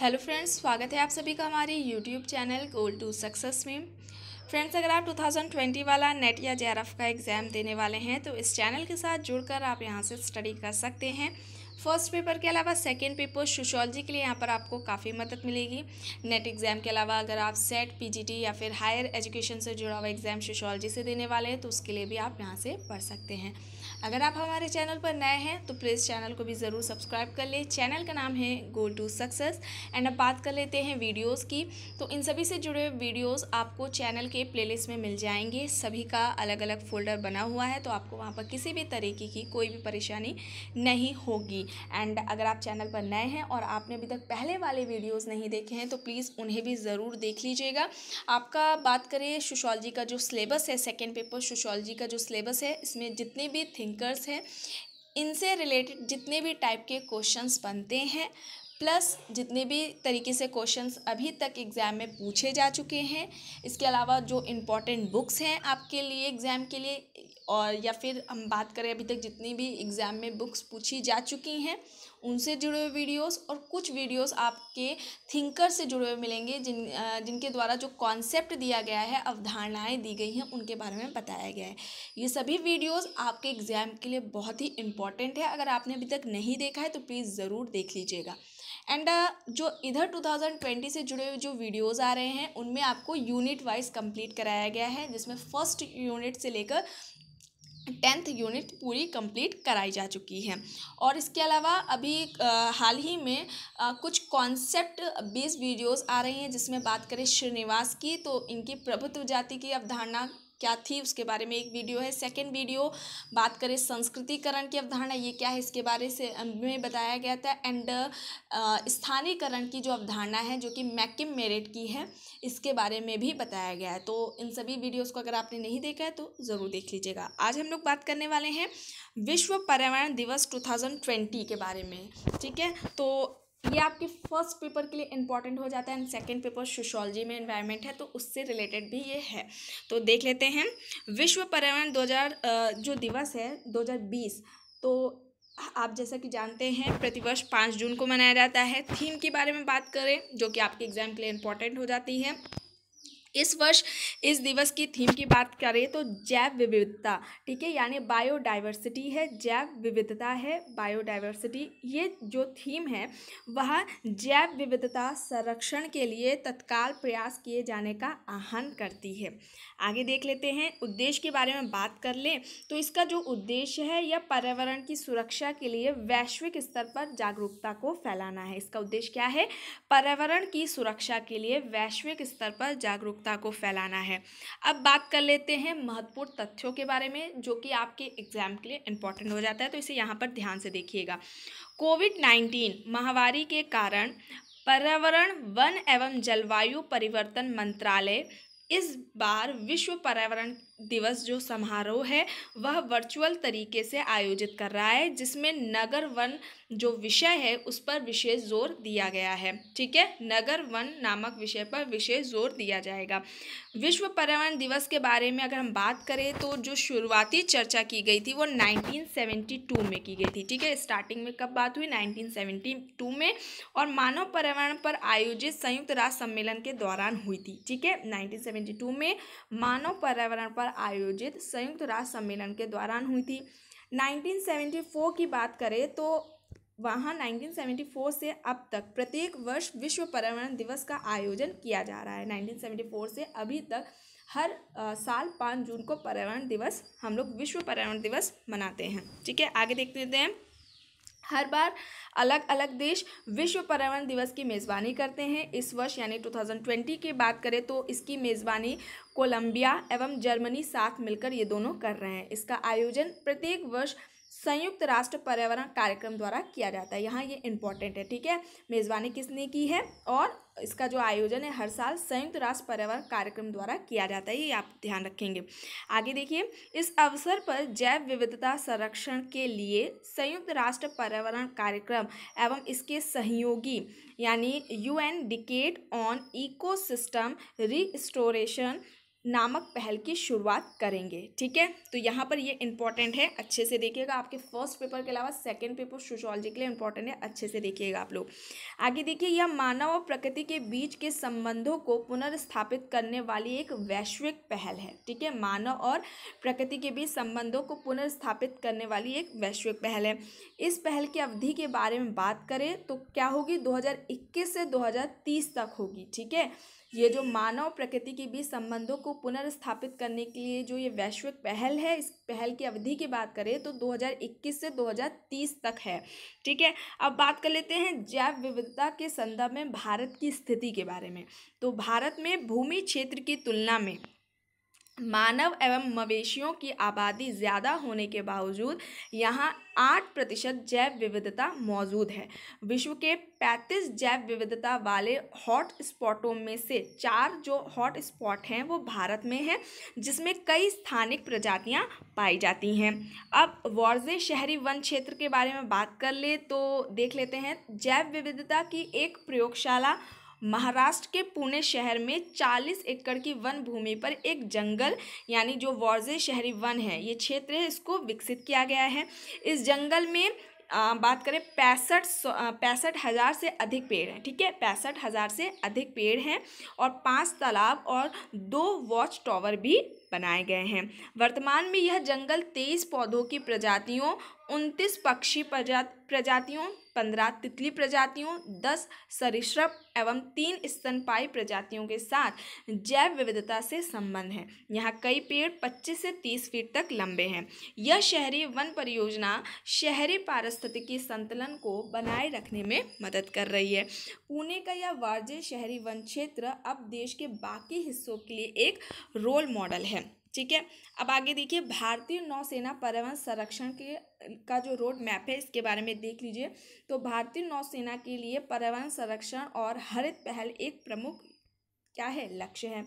hello friends स्वागत है आप सभी का हमारे YouTube channel goal to success में फ्रेंड्स अगर आप 2020 वाला नेट या जे का एग्ज़ाम देने वाले हैं तो इस चैनल के साथ जुड़कर आप यहां से स्टडी कर सकते हैं फर्स्ट पेपर के अलावा सेकेंड पेपर सोशोलॉजी के लिए यहाँ पर आपको काफ़ी मदद मिलेगी नेट एग्ज़ाम के अलावा अगर आप सेट पीजीटी या फिर हायर एजुकेशन से जुड़ा हुआ एग्ज़ाम सोशोलॉजी से देने वाले हैं तो उसके लिए भी आप यहाँ से पढ़ सकते हैं अगर आप हमारे चैनल पर नए हैं तो प्लीज़ चैनल को भी ज़रूर सब्सक्राइब कर लें चैनल का नाम है गो टू सक्सेस एंड अब बात कर लेते हैं वीडियोस की तो इन सभी से जुड़े वीडियोस आपको चैनल के प्लेलिस्ट में मिल जाएंगे सभी का अलग अलग फोल्डर बना हुआ है तो आपको वहाँ पर किसी भी तरीके की कोई भी परेशानी नहीं होगी एंड अगर आप चैनल पर नए हैं और आपने अभी तक पहले वाले वीडियोज़ नहीं देखे हैं तो प्लीज़ उन्हें भी ज़रूर देख लीजिएगा आपका बात करें सोशोलॉजी का जो सिलेबस है सेकेंड पेपर सोशोलॉजी का जो सिलेबस है इसमें जितने भी थिंक थिंकर्स हैं इनसे रिलेटेड जितने भी टाइप के क्वेश्चंस बनते हैं प्लस जितने भी तरीके से क्वेश्चंस अभी तक एग्ज़ाम में पूछे जा चुके हैं इसके अलावा जो इम्पोर्टेंट बुक्स हैं आपके लिए एग्ज़ाम के लिए और या फिर हम बात करें अभी तक जितनी भी एग्ज़ाम में बुक्स पूछी जा चुकी हैं उनसे जुड़े हुए वीडियोस और कुछ वीडियोस आपके थिंकर से जुड़े हुए मिलेंगे जिन जिनके द्वारा जो कॉन्सेप्ट दिया गया है अवधारणाएँ दी गई हैं उनके बारे में बताया गया है ये सभी वीडियोस आपके एग्ज़ाम के लिए बहुत ही इंपॉर्टेंट है अगर आपने अभी तक नहीं देखा है तो प्लीज़ ज़रूर देख लीजिएगा एंड uh, जो इधर 2020 से जुड़े हुए जो वीडियोस आ रहे हैं उनमें आपको यूनिट वाइज कंप्लीट कराया गया है जिसमें फर्स्ट यूनिट से लेकर टेंथ यूनिट पूरी कंप्लीट कराई जा चुकी है और इसके अलावा अभी हाल ही में कुछ कॉन्सेप्ट बेस्ड वीडियोस आ रही हैं जिसमें बात करें श्रीनिवास की तो इनकी प्रभुत्व जाति की अवधारणा क्या थी उसके बारे में एक वीडियो है सेकेंड वीडियो बात करें संस्कृतिकरण की अवधारणा ये क्या है इसके बारे से में बताया गया था एंड स्थानीयकरण की जो अवधारणा है जो कि मैकिम मेरिट की है इसके बारे में भी बताया गया है तो इन सभी वीडियोज़ को अगर आपने नहीं देखा है तो ज़रूर देख लीजिएगा आज हम लोग बात करने वाले हैं विश्व पर्यावरण दिवस टू के बारे में ठीक है तो ये आपके फर्स्ट पेपर के लिए इंपॉर्टेंट हो जाता है एंड सेकेंड पेपर सोशोलॉजी में इन्वायरमेंट है तो उससे रिलेटेड भी ये है तो देख लेते हैं विश्व पर्यावरण 2000 जो दिवस है 2020 तो आप जैसा कि जानते हैं प्रतिवर्ष पाँच जून को मनाया जाता है थीम के बारे में बात करें जो कि आपके एग्जाम के लिए इम्पॉर्टेंट हो जाती है इस वर्ष इस दिवस की थीम की बात करें तो जैव विविधता ठीक है यानी बायोडाइवर्सिटी है जैव विविधता है बायोडाइवर्सिटी ये जो थीम है वह जैव विविधता संरक्षण के लिए तत्काल प्रयास किए जाने का आह्वान करती है आगे देख लेते हैं उद्देश्य के बारे में बात कर लें तो इसका जो उद्देश्य है यह पर्यावरण की सुरक्षा के लिए वैश्विक स्तर पर जागरूकता को फैलाना है इसका उद्देश्य क्या है पर्यावरण की सुरक्षा के लिए वैश्विक स्तर पर जागरूक जागरूकता को फैलाना है अब बात कर लेते हैं महत्वपूर्ण तथ्यों के बारे में जो कि आपके एग्जाम के लिए इंपॉर्टेंट हो जाता है तो इसे यहाँ पर ध्यान से देखिएगा कोविड नाइन्टीन महामारी के कारण पर्यावरण वन एवं जलवायु परिवर्तन मंत्रालय इस बार विश्व पर्यावरण दिवस जो समारोह है वह वर्चुअल तरीके से आयोजित कर रहा है जिसमें नगर वन जो विषय है उस पर विशेष जोर दिया गया है ठीक है नगर वन नामक विषय पर विशेष जोर दिया जाएगा विश्व पर्यावरण दिवस के बारे में अगर हम बात करें तो जो शुरुआती चर्चा की गई थी वो 1972 में की गई थी ठीक है स्टार्टिंग में कब बात हुई 1972 में और मानव पर्यावरण पर आयोजित संयुक्त राष्ट्र सम्मेलन के दौरान हुई थी ठीक है नाइनटीन में मानव पर्यावरण पर आयोजित संयुक्त राष्ट्र सम्मेलन के दौरान हुई थी 1974 की बात करें तो वहाँ 1974 से अब तक प्रत्येक वर्ष विश्व पर्यावरण दिवस का आयोजन किया जा रहा है 1974 से अभी तक हर आ, साल पाँच जून को पर्यावरण दिवस हम लोग विश्व पर्यावरण दिवस मनाते हैं ठीक है आगे देखते लेते हैं हर बार अलग अलग देश विश्व पर्यावरण दिवस की मेज़बानी करते हैं इस वर्ष यानी 2020 की बात करें तो इसकी मेज़बानी कोलंबिया एवं जर्मनी साथ मिलकर ये दोनों कर रहे हैं इसका आयोजन प्रत्येक वर्ष संयुक्त राष्ट्र पर्यावरण कार्यक्रम द्वारा किया जाता है यहाँ ये इम्पोर्टेंट है ठीक है मेज़बानी किसने की है और इसका जो आयोजन है हर साल संयुक्त राष्ट्र पर्यावरण कार्यक्रम द्वारा किया जाता है ये आप ध्यान रखेंगे आगे देखिए इस अवसर पर जैव विविधता संरक्षण के लिए संयुक्त राष्ट्र पर्यावरण कार्यक्रम एवं इसके सहयोगी यानी UN decade on ecosystem restoration नामक पहल की शुरुआत करेंगे ठीक है तो यहाँ पर ये इंपॉर्टेंट है अच्छे से देखिएगा आपके फर्स्ट पेपर के अलावा सेकंड पेपर सोशोलॉजी के लिए इंपॉर्टेंट है अच्छे से देखिएगा आप लोग आगे देखिए यह मानव और प्रकृति के बीच के संबंधों को पुनर्स्थापित करने वाली एक वैश्विक पहल है ठीक है मानव और प्रकृति के बीच संबंधों को पुनर्स्थापित करने वाली एक वैश्विक पहल है इस पहल की अवधि के बारे में बात करें तो क्या होगी दो से दो तक होगी ठीक है ये जो मानव प्रकृति के बीच संबंधों को पुनर्स्थापित करने के लिए जो ये वैश्विक पहल है इस पहल की अवधि की बात करें तो 2021 से 2030 तक है ठीक है अब बात कर लेते हैं जैव विविधता के संदर्भ में भारत की स्थिति के बारे में तो भारत में भूमि क्षेत्र की तुलना में मानव एवं मवेशियों की आबादी ज़्यादा होने के बावजूद यहाँ आठ प्रतिशत जैव विविधता मौजूद है विश्व के पैंतीस जैव विविधता वाले हॉट स्पॉटों में से चार जो हॉट स्पॉट हैं वो भारत में हैं जिसमें कई स्थानिक प्रजातियाँ पाई जाती हैं अब वॉर्जे शहरी वन क्षेत्र के बारे में बात कर ले तो देख लेते हैं जैव विविधता की एक प्रयोगशाला महाराष्ट्र के पुणे शहर में 40 एकड़ की वन भूमि पर एक जंगल यानी जो वॉर्जे शहरी वन है ये क्षेत्र है इसको विकसित किया गया है इस जंगल में आ, बात करें पैंसठ पैंसठ हज़ार से अधिक पेड़ हैं ठीक है पैंसठ हज़ार से अधिक पेड़ हैं और पांच तालाब और दो वॉच टावर भी बनाए गए हैं वर्तमान में यह जंगल तेईस पौधों की प्रजातियों उनतीस पक्षी प्रजा प्रजातियों पंद्रह तितली प्रजातियों दस सरिश्रप एवं तीन स्तनपाई प्रजातियों के साथ जैव विविधता से संबंध है यहाँ कई पेड़ पच्चीस से तीस फीट तक लंबे हैं यह शहरी वन परियोजना शहरी पारिस्थितिकी संतुलन को बनाए रखने में मदद कर रही है पुणे का यह वार्जे शहरी वन क्षेत्र अब देश के बाकी हिस्सों के लिए एक रोल मॉडल है ठीक है अब आगे देखिए भारतीय नौसेना पर्यावरण संरक्षण के का जो रोड मैप है इसके बारे में देख लीजिए तो भारतीय नौसेना के लिए पर्यावरण संरक्षण और हरित पहल एक प्रमुख क्या है लक्ष्य है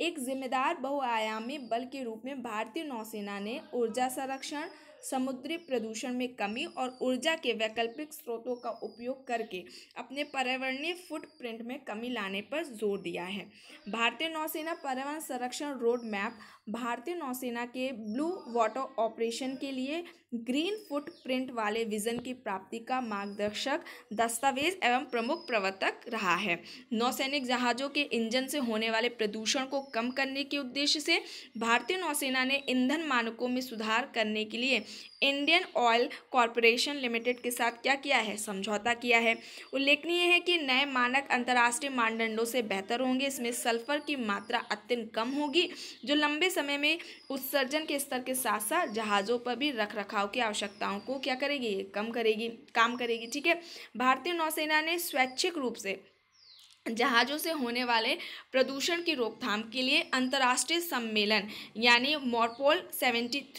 एक जिम्मेदार बहुआयामी बल के रूप में भारतीय नौसेना ने ऊर्जा संरक्षण समुद्री प्रदूषण में कमी और ऊर्जा के वैकल्पिक स्रोतों का उपयोग करके अपने पर्यावरणीय फुटप्रिंट में कमी लाने पर जोर दिया है भारतीय नौसेना पर्यावरण संरक्षण रोड मैप भारतीय नौसेना के ब्लू वाटर ऑपरेशन के लिए ग्रीन फुटप्रिंट वाले विजन की प्राप्ति का मार्गदर्शक दस्तावेज एवं प्रमुख प्रवर्तक रहा है नौसैनिक जहाज़ों के इंजन से होने वाले प्रदूषण को कम करने के उद्देश्य से भारतीय नौसेना ने ईंधन मानकों में सुधार करने के लिए इंडियन ऑयल कॉरपोरेशन लिमिटेड के साथ क्या किया है समझौता किया है उल्लेखनीय है कि नए मानक अंतर्राष्ट्रीय मानदंडों से बेहतर होंगे इसमें सल्फर की मात्रा अत्यंत कम होगी जो लंबे समय में उत्सर्जन के स्तर के साथ साथ जहाज़ों पर भी रख रखाव की आवश्यकताओं को क्या करेगी ये कम करेगी काम करेगी ठीक है भारतीय नौसेना ने स्वैच्छिक रूप से जहाज़ों से होने वाले प्रदूषण की रोकथाम के लिए अंतर्राष्ट्रीय सम्मेलन यानी मॉरपोल 73,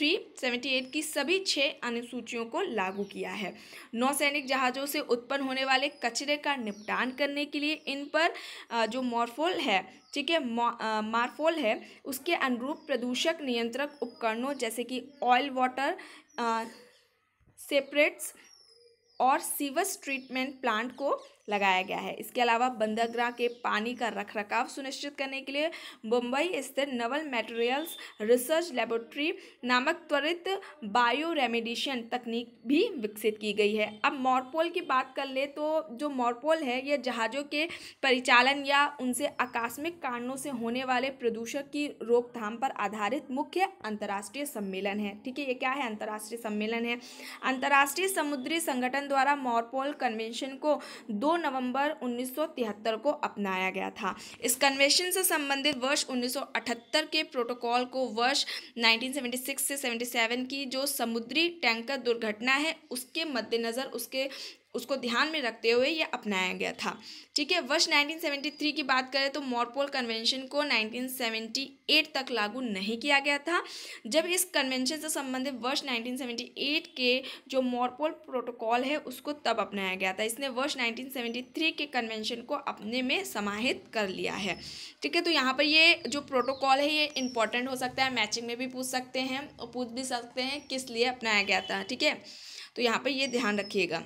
78 की सभी छः अनुसूचियों को लागू किया है नौसैनिक जहाज़ों से उत्पन्न होने वाले कचरे का निपटान करने के लिए इन पर जो मॉरफोल है ठीक है मारफोल है उसके अनुरूप प्रदूषक नियंत्रक उपकरणों जैसे कि ऑयल वाटर सेपरेट्स और सीवस ट्रीटमेंट प्लांट को लगाया गया है इसके अलावा बंदरगाह के पानी का रखरखाव सुनिश्चित करने के लिए मुंबई स्थित नवल मेटेरियल्स रिसर्च लेबोरेटरी नामक त्वरित बायो रेमेडिशन तकनीक भी विकसित की गई है अब मॉरपोल की बात कर ले तो जो मॉरपोल है यह जहाज़ों के परिचालन या उनसे आकस्मिक कारणों से होने वाले प्रदूषण की रोकथाम पर आधारित मुख्य अंतर्राष्ट्रीय सम्मेलन है ठीक है ये क्या है अंतर्राष्ट्रीय सम्मेलन है अंतर्राष्ट्रीय समुद्री संगठन द्वारा मॉरपोल कन्वेंशन को दो नवंबर 1973 को अपनाया गया था इस कन्वेंशन से संबंधित वर्ष 1978 के प्रोटोकॉल को वर्ष 1976 से 77 की जो समुद्री टैंकर दुर्घटना है उसके मद्देनज़र उसके उसको ध्यान में रखते हुए ये अपनाया गया था ठीक है वर्ष 1973 की बात करें तो मॉरपोल कन्वेंशन को 1978 तक लागू नहीं किया गया था जब इस कन्वेंशन से संबंधित वर्ष 1978 के जो मॉरपोल प्रोटोकॉल है उसको तब अपनाया गया था इसने वर्ष 1973 के कन्वेंशन को अपने में समाहित कर लिया है ठीक है तो यहाँ पर ये जो प्रोटोकॉल है ये इंपॉर्टेंट हो सकता है मैचिंग में भी पूछ सकते हैं और पूछ भी सकते हैं किस लिए अपनाया गया था ठीक है तो यहाँ पर ये ध्यान रखिएगा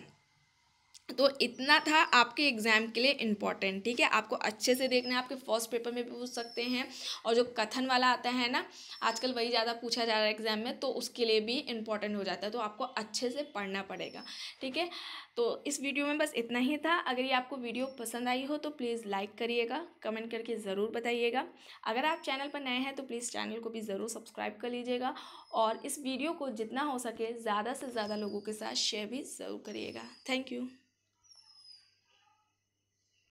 तो इतना था आपके एग्ज़ाम के लिए इम्पॉर्टेंट ठीक है आपको अच्छे से देखना है आपके फर्स्ट पेपर में भी पूछ सकते हैं और जो कथन वाला आता है ना आजकल वही ज़्यादा पूछा जा रहा है एग्ज़ाम में तो उसके लिए भी इम्पॉर्टेंट हो जाता है तो आपको अच्छे से पढ़ना पड़ेगा ठीक है तो इस वीडियो में बस इतना ही था अगर ये आपको वीडियो पसंद आई हो तो प्लीज़ लाइक करिएगा कमेंट करके ज़रूर बताइएगा अगर आप चैनल पर नए हैं तो प्लीज़ चैनल को भी ज़रूर सब्सक्राइब कर लीजिएगा और इस वीडियो को जितना हो सके ज़्यादा से ज़्यादा लोगों के साथ शेयर भी ज़रूर करिएगा थैंक यू